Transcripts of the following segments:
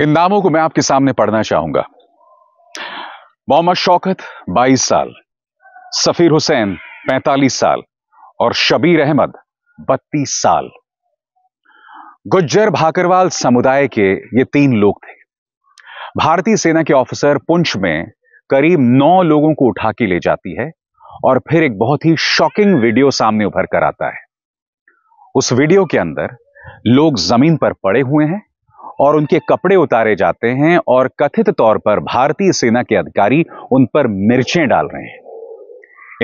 इन नामों को मैं आपके सामने पढ़ना चाहूंगा मोहम्मद शौकत 22 साल सफीर हुसैन 45 साल और शबीर अहमद 32 साल गुज्जर भाकरवाल समुदाय के ये तीन लोग थे भारतीय सेना के ऑफिसर पुंछ में करीब नौ लोगों को उठा के ले जाती है और फिर एक बहुत ही शॉकिंग वीडियो सामने उभर कर आता है उस वीडियो के अंदर लोग जमीन पर पड़े हुए हैं और उनके कपड़े उतारे जाते हैं और कथित तौर पर भारतीय सेना के अधिकारी उन पर मिर्चें डाल रहे हैं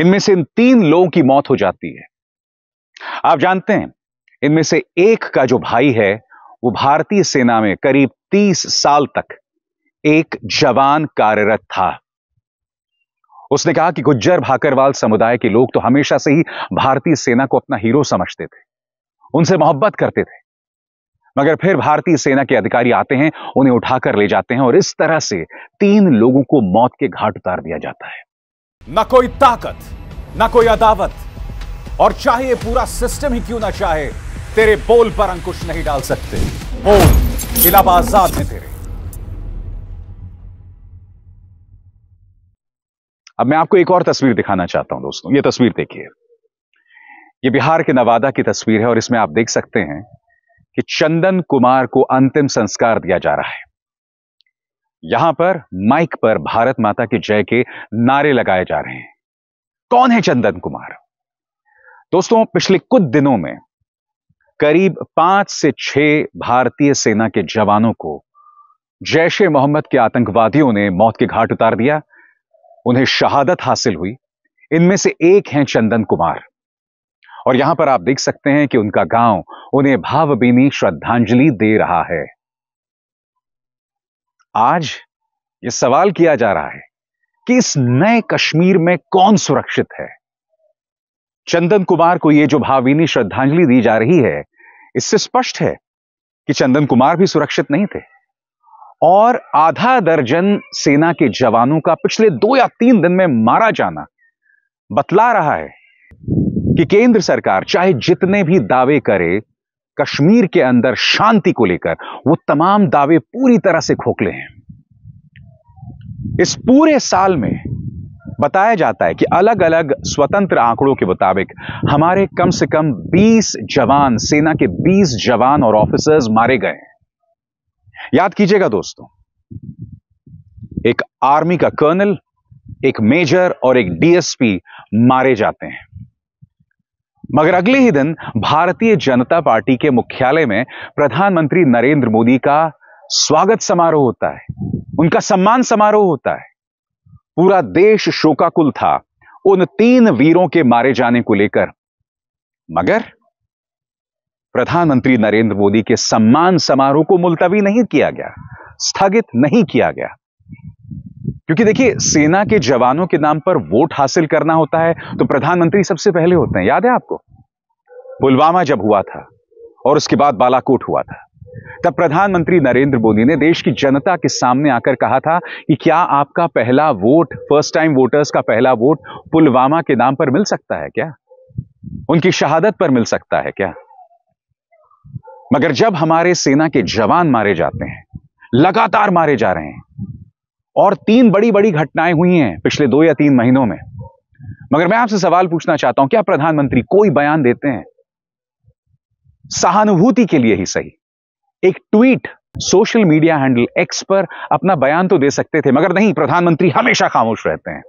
इनमें से इन तीन लोगों की मौत हो जाती है आप जानते हैं इनमें से एक का जो भाई है वो भारतीय सेना में करीब तीस साल तक एक जवान कार्यरत था उसने कहा कि गुज्जर भाकरवाल समुदाय के लोग तो हमेशा से ही भारतीय सेना को अपना हीरो समझते थे उनसे मोहब्बत करते थे मगर फिर भारतीय सेना के अधिकारी आते हैं उन्हें उठाकर ले जाते हैं और इस तरह से तीन लोगों को मौत के घाट उतार दिया जाता है न कोई ताकत न कोई अदावत और चाहे पूरा सिस्टम ही क्यों ना चाहे तेरे बोल पर अंकुश नहीं डाल सकते बोल इलाबा आजाद है तेरे अब मैं आपको एक और तस्वीर दिखाना चाहता हूं दोस्तों ये तस्वीर देखिए ये बिहार के नवादा की तस्वीर है और इसमें आप देख सकते हैं कि चंदन कुमार को अंतिम संस्कार दिया जा रहा है यहां पर माइक पर भारत माता की जय के नारे लगाए जा रहे हैं कौन है चंदन कुमार दोस्तों पिछले कुछ दिनों में करीब पांच से छह भारतीय सेना के जवानों को जैश ए मोहम्मद के आतंकवादियों ने मौत के घाट उतार दिया उन्हें शहादत हासिल हुई इनमें से एक हैं चंदन कुमार और यहां पर आप देख सकते हैं कि उनका गांव उन्हें भावभीनी श्रद्धांजलि दे रहा है आज यह सवाल किया जा रहा है कि इस नए कश्मीर में कौन सुरक्षित है चंदन कुमार को यह जो भावभीनी श्रद्धांजलि दी जा रही है इससे स्पष्ट है कि चंदन कुमार भी सुरक्षित नहीं थे और आधा दर्जन सेना के जवानों का पिछले दो या तीन दिन में मारा जाना बतला रहा है कि केंद्र सरकार चाहे जितने भी दावे करे कश्मीर के अंदर शांति को लेकर वो तमाम दावे पूरी तरह से खोखले हैं इस पूरे साल में बताया जाता है कि अलग अलग स्वतंत्र आंकड़ों के मुताबिक हमारे कम से कम 20 जवान सेना के 20 जवान और ऑफिसर्स मारे गए हैं याद कीजिएगा दोस्तों एक आर्मी का कर्नल एक मेजर और एक डीएसपी मारे जाते हैं मगर अगले ही दिन भारतीय जनता पार्टी के मुख्यालय में प्रधानमंत्री नरेंद्र मोदी का स्वागत समारोह होता है उनका सम्मान समारोह होता है पूरा देश शोकाकुल था उन तीन वीरों के मारे जाने को लेकर मगर प्रधानमंत्री नरेंद्र मोदी के सम्मान समारोह को मुलतवी नहीं किया गया स्थगित नहीं किया गया क्योंकि देखिए सेना के जवानों के नाम पर वोट हासिल करना होता है तो प्रधानमंत्री सबसे पहले होते हैं याद है आपको पुलवामा जब हुआ था और उसके बाद बालाकोट हुआ था तब प्रधानमंत्री नरेंद्र मोदी ने देश की जनता के सामने आकर कहा था कि क्या आपका पहला वोट फर्स्ट टाइम वोटर्स का पहला वोट पुलवामा के नाम पर मिल सकता है क्या उनकी शहादत पर मिल सकता है क्या मगर जब हमारे सेना के जवान मारे जाते हैं लगातार मारे जा रहे हैं और तीन बड़ी बड़ी घटनाएं हुई हैं पिछले दो या तीन महीनों में मगर मैं आपसे सवाल पूछना चाहता हूं क्या प्रधानमंत्री कोई बयान देते हैं सहानुभूति के लिए ही सही एक tweet social media handle X पर अपना बयान तो दे सकते थे मगर नहीं प्रधानमंत्री हमेशा खामोश रहते हैं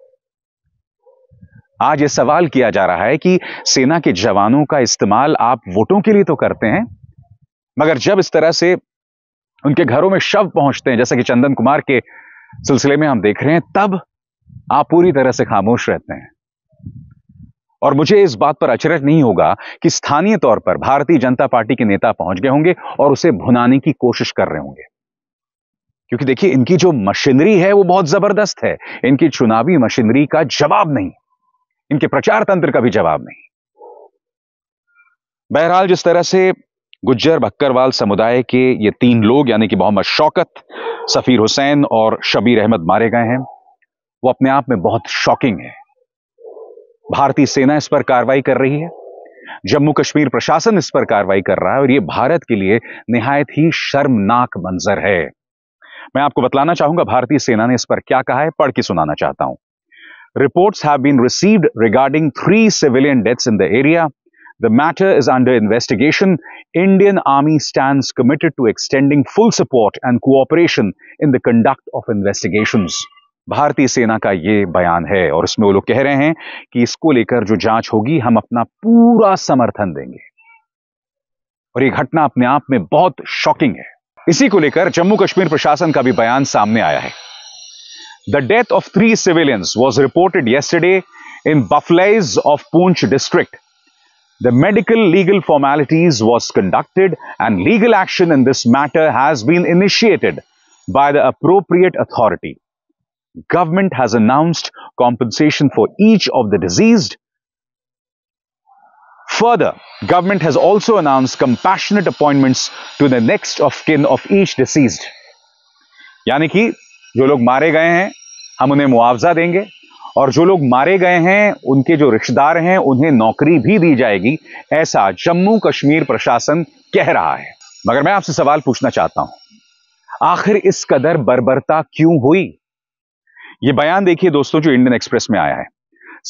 आज यह सवाल किया जा रहा है कि सेना के जवानों का इस्तेमाल आप वोटों के लिए तो करते हैं मगर जब इस तरह से उनके घरों में शव पहुंचते हैं जैसा कि चंदन कुमार के सिलसिले में हम देख रहे हैं तब आप पूरी तरह से खामोश रहते हैं और मुझे इस बात पर अचरज नहीं होगा कि स्थानीय तौर पर भारतीय जनता पार्टी के नेता पहुंच गए होंगे और उसे भुनाने की कोशिश कर रहे होंगे क्योंकि देखिए इनकी जो मशीनरी है वो बहुत जबरदस्त है इनकी चुनावी मशीनरी का जवाब नहीं इनके प्रचार तंत्र का भी जवाब नहीं बहरहाल जिस तरह से गुज्जर भक्करवाल समुदाय के ये तीन लोग यानी कि मोहम्मद शौकत सफ़ीर हुसैन और शबीर अहमद मारे गए हैं वो अपने आप में बहुत शॉकिंग है भारतीय सेना इस पर कार्रवाई कर रही है जम्मू कश्मीर प्रशासन इस पर कार्रवाई कर रहा है और ये भारत के लिए निहायत ही शर्मनाक मंजर है मैं आपको बतलाना चाहूंगा भारतीय सेना ने इस पर क्या कहा है पढ़ के सुनाना चाहता हूं reports have been received regarding three civilian deaths in the area The matter is under investigation. Indian Army stands committed to extending full support and cooperation in the conduct of investigations. भारतीय सेना का ये बयान है और इसमें वो लोग कह रहे हैं कि इसको लेकर जो जांच होगी हम अपना पूरा समर्थन देंगे और ये घटना अपने आप में बहुत शॉकिंग है इसी को लेकर जम्मू कश्मीर प्रशासन का भी बयान सामने आया है the death of three civilians was reported yesterday in Bafliaz of Poonch district The medical legal formalities was conducted and legal action in this matter has been initiated by the appropriate authority. Government has announced compensation for each of the diseased. Further, government has also announced compassionate appointments to the next of kin of each deceased. यानी कि जो लोग मारे गए हैं हम उन्हें मुआवजा देंगे और जो लोग मारे गए हैं उनके जो रिश्तेदार हैं उन्हें नौकरी भी दी जाएगी ऐसा जम्मू कश्मीर प्रशासन कह रहा है मगर मैं आपसे सवाल पूछना चाहता हूं आखिर इस कदर बर्बरता क्यों हुई यह बयान देखिए दोस्तों जो इंडियन एक्सप्रेस में आया है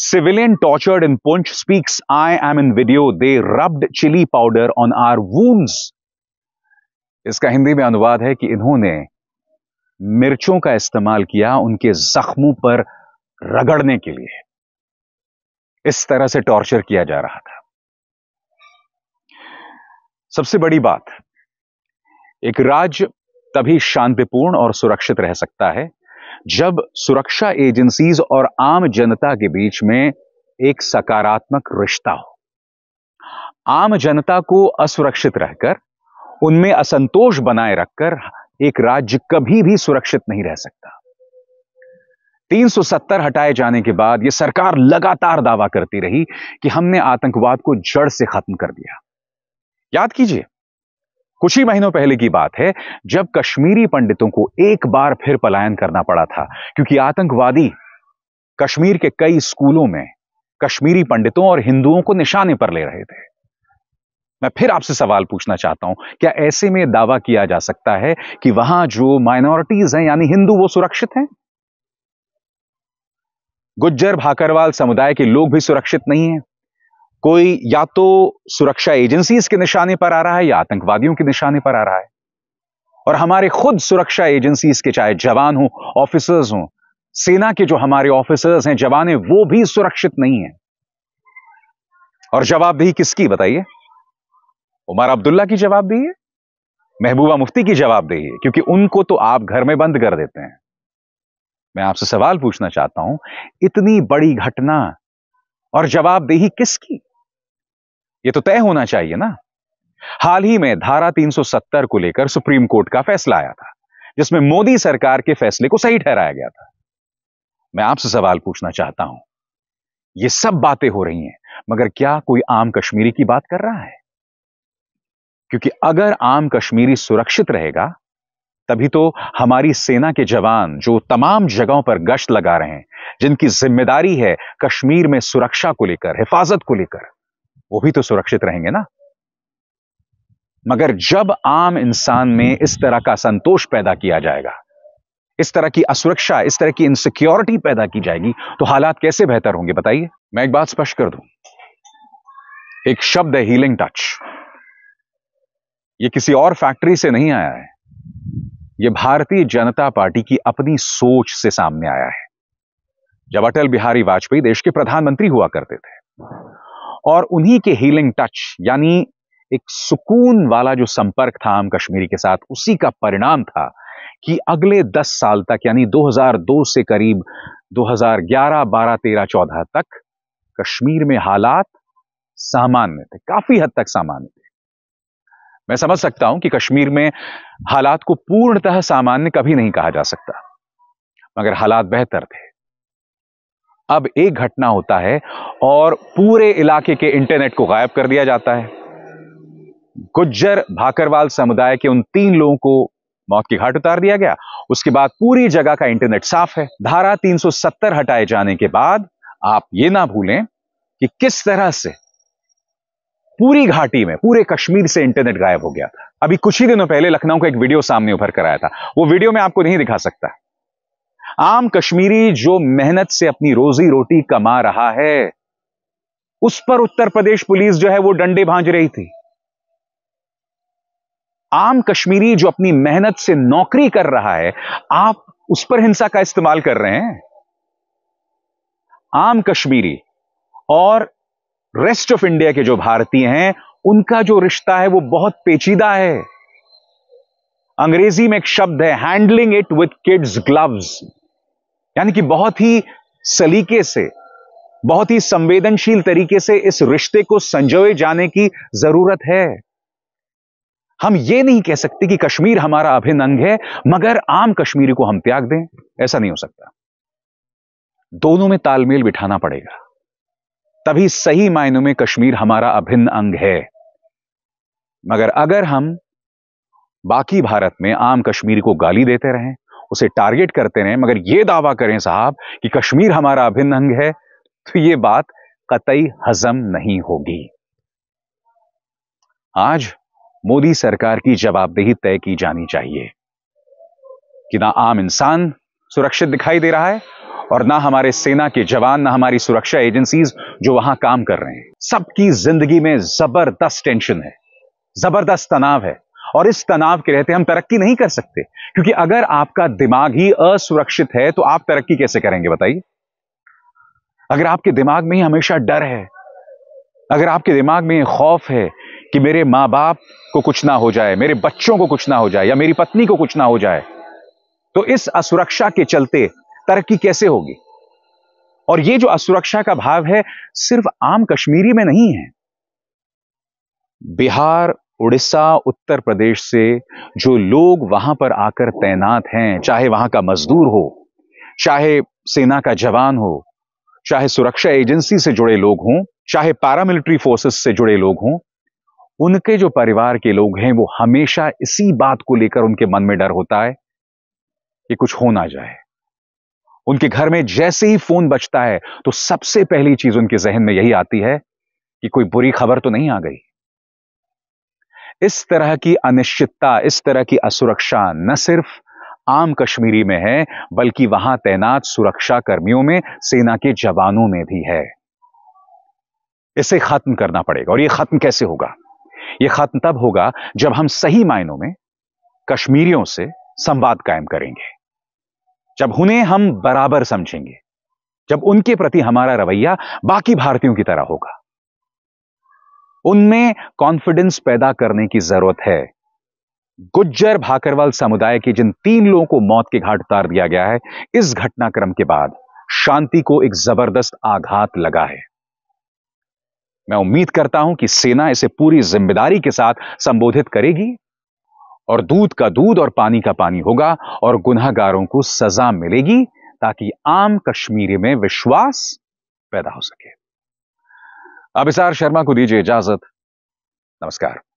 civilian tortured in Poonch speaks I am in video they rubbed chilli powder on our wounds. इसका हिंदी में अनुवाद है कि इन्होंने मिर्चों का इस्तेमाल किया उनके जख्मों पर रगड़ने के लिए इस तरह से टॉर्चर किया जा रहा था सबसे बड़ी बात एक राज्य तभी शांतिपूर्ण और सुरक्षित रह सकता है जब सुरक्षा एजेंसीज और आम जनता के बीच में एक सकारात्मक रिश्ता हो आम जनता को असुरक्षित रहकर उनमें असंतोष बनाए रखकर एक राज्य कभी भी सुरक्षित नहीं रह सकता 370 हटाए जाने के बाद यह सरकार लगातार दावा करती रही कि हमने आतंकवाद को जड़ से खत्म कर दिया याद कीजिए कुछ ही महीनों पहले की बात है जब कश्मीरी पंडितों को एक बार फिर पलायन करना पड़ा था क्योंकि आतंकवादी कश्मीर के कई स्कूलों में कश्मीरी पंडितों और हिंदुओं को निशाने पर ले रहे थे मैं फिर आपसे सवाल पूछना चाहता हूं क्या ऐसे में दावा किया जा सकता है कि वहां जो माइनॉरिटीज हैं यानी हिंदू वो सुरक्षित हैं गुज्जर भाकरवाल समुदाय के लोग भी सुरक्षित नहीं हैं कोई या तो सुरक्षा एजेंसीज के निशाने पर आ रहा है या आतंकवादियों के निशाने पर आ रहा है और हमारे खुद सुरक्षा एजेंसीज के चाहे जवान हो ऑफिसर्स हों सेना के जो हमारे ऑफिसर्स हैं जवान वो भी सुरक्षित नहीं है और जवाबदेही किसकी बताइए उमर अब्दुल्ला की दी है महबूबा मुफ्ती की जवाबदेही है क्योंकि उनको तो आप घर में बंद कर देते हैं मैं आपसे सवाल पूछना चाहता हूं इतनी बड़ी घटना और जवाबदेही किसकी ये तो तय होना चाहिए ना हाल ही में धारा 370 को लेकर सुप्रीम कोर्ट का फैसला आया था जिसमें मोदी सरकार के फैसले को सही ठहराया गया था मैं आपसे सवाल पूछना चाहता हूं ये सब बातें हो रही हैं मगर क्या कोई आम कश्मीरी की बात कर रहा है क्योंकि अगर आम कश्मीरी सुरक्षित रहेगा तभी तो हमारी सेना के जवान जो तमाम जगहों पर गश्त लगा रहे हैं जिनकी जिम्मेदारी है कश्मीर में सुरक्षा को लेकर हिफाजत को लेकर वो भी तो सुरक्षित रहेंगे ना मगर जब आम इंसान में इस तरह का संतोष पैदा किया जाएगा इस तरह की असुरक्षा इस तरह की इनसिक्योरिटी पैदा की जाएगी तो हालात कैसे बेहतर होंगे बताइए मैं एक बात स्पष्ट कर दूं एक शब्द है हीलिंग टच ये किसी और फैक्ट्री से नहीं आया है यह भारतीय जनता पार्टी की अपनी सोच से सामने आया है जब अटल बिहारी वाजपेयी देश के प्रधानमंत्री हुआ करते थे और उन्हीं के हीलिंग टच यानी एक सुकून वाला जो संपर्क था आम कश्मीरी के साथ उसी का परिणाम था कि अगले 10 साल तक यानी 2002 से करीब 2011, 12, 13, 14 तक कश्मीर में हालात सामान्य थे काफी हद तक सामान्य थे मैं समझ सकता हूं कि कश्मीर में हालात को पूर्णतः सामान्य कभी नहीं कहा जा सकता मगर हालात बेहतर थे अब एक घटना होता है और पूरे इलाके के इंटरनेट को गायब कर दिया जाता है गुज्जर भाकरवाल समुदाय के उन तीन लोगों को मौत की घाट उतार दिया गया उसके बाद पूरी जगह का इंटरनेट साफ है धारा 370 हटाए जाने के बाद आप ये ना भूलें कि किस तरह से पूरी घाटी में पूरे कश्मीर से इंटरनेट गायब हो गया था अभी कुछ ही दिनों पहले लखनऊ का एक वीडियो सामने उभर कर आया था वो वीडियो मैं आपको नहीं दिखा सकता आम कश्मीरी जो मेहनत से अपनी रोजी रोटी कमा रहा है उस पर उत्तर प्रदेश पुलिस जो है वो डंडे भांज रही थी आम कश्मीरी जो अपनी मेहनत से नौकरी कर रहा है आप उस पर हिंसा का इस्तेमाल कर रहे हैं आम कश्मीरी और रेस्ट ऑफ इंडिया के जो भारतीय हैं उनका जो रिश्ता है वो बहुत पेचीदा है अंग्रेजी में एक शब्द है handling it with kids gloves यानी कि बहुत ही सलीके से बहुत ही संवेदनशील तरीके से इस रिश्ते को संजोए जाने की जरूरत है हम ये नहीं कह सकते कि कश्मीर हमारा अभिन्न अंग है मगर आम कश्मीरी को हम त्याग दें ऐसा नहीं हो सकता दोनों में तालमेल बिठाना पड़ेगा तभी सही मायनों में कश्मीर हमारा अभिन्न अंग है मगर अगर हम बाकी भारत में आम कश्मीर को गाली देते रहें उसे टारगेट करते रहें मगर यह दावा करें साहब कि कश्मीर हमारा अभिन्न अंग है तो यह बात कतई हजम नहीं होगी आज मोदी सरकार की जवाबदेही तय की जानी चाहिए कि ना आम इंसान सुरक्षित दिखाई दे रहा है और ना हमारे सेना के जवान ना हमारी सुरक्षा एजेंसीज जो वहां काम कर रहे हैं सबकी जिंदगी में जबरदस्त टेंशन है जबरदस्त तनाव है और इस तनाव के रहते हम तरक्की नहीं कर सकते क्योंकि अगर आपका दिमाग ही असुरक्षित है तो आप तरक्की कैसे करेंगे बताइए अगर आपके दिमाग में ही हमेशा डर है अगर आपके दिमाग में खौफ है कि मेरे मां बाप को कुछ ना हो जाए मेरे बच्चों को कुछ ना हो जाए या मेरी पत्नी को कुछ ना हो जाए तो इस असुरक्षा के चलते तरक्की कैसे होगी और ये जो असुरक्षा का भाव है सिर्फ आम कश्मीरी में नहीं है बिहार उड़ीसा उत्तर प्रदेश से जो लोग वहां पर आकर तैनात हैं चाहे वहां का मजदूर हो चाहे सेना का जवान हो चाहे सुरक्षा एजेंसी से जुड़े लोग हों चाहे पैरामिलिट्री फोर्सेस से जुड़े लोग हों उनके जो परिवार के लोग हैं वो हमेशा इसी बात को लेकर उनके मन में डर होता है कि कुछ हो ना जाए उनके घर में जैसे ही फोन बचता है तो सबसे पहली चीज उनके जहन में यही आती है कि कोई बुरी खबर तो नहीं आ गई इस तरह की अनिश्चितता इस तरह की असुरक्षा न सिर्फ आम कश्मीरी में है बल्कि वहां तैनात सुरक्षा कर्मियों में सेना के जवानों में भी है इसे खत्म करना पड़ेगा और यह खत्म कैसे होगा यह खत्म तब होगा जब हम सही मायनों में कश्मीरियों से संवाद कायम करेंगे जब उन्हें हम बराबर समझेंगे जब उनके प्रति हमारा रवैया बाकी भारतीयों की तरह होगा उनमें कॉन्फिडेंस पैदा करने की जरूरत है गुज्जर भाकरवाल समुदाय के जिन तीन लोगों को मौत के घाट उतार दिया गया है इस घटनाक्रम के बाद शांति को एक जबरदस्त आघात लगा है मैं उम्मीद करता हूं कि सेना इसे पूरी जिम्मेदारी के साथ संबोधित करेगी और दूध का दूध और पानी का पानी होगा और गुनागारों को सजा मिलेगी ताकि आम कश्मीरी में विश्वास पैदा हो सके अब शर्मा को दीजिए इजाजत नमस्कार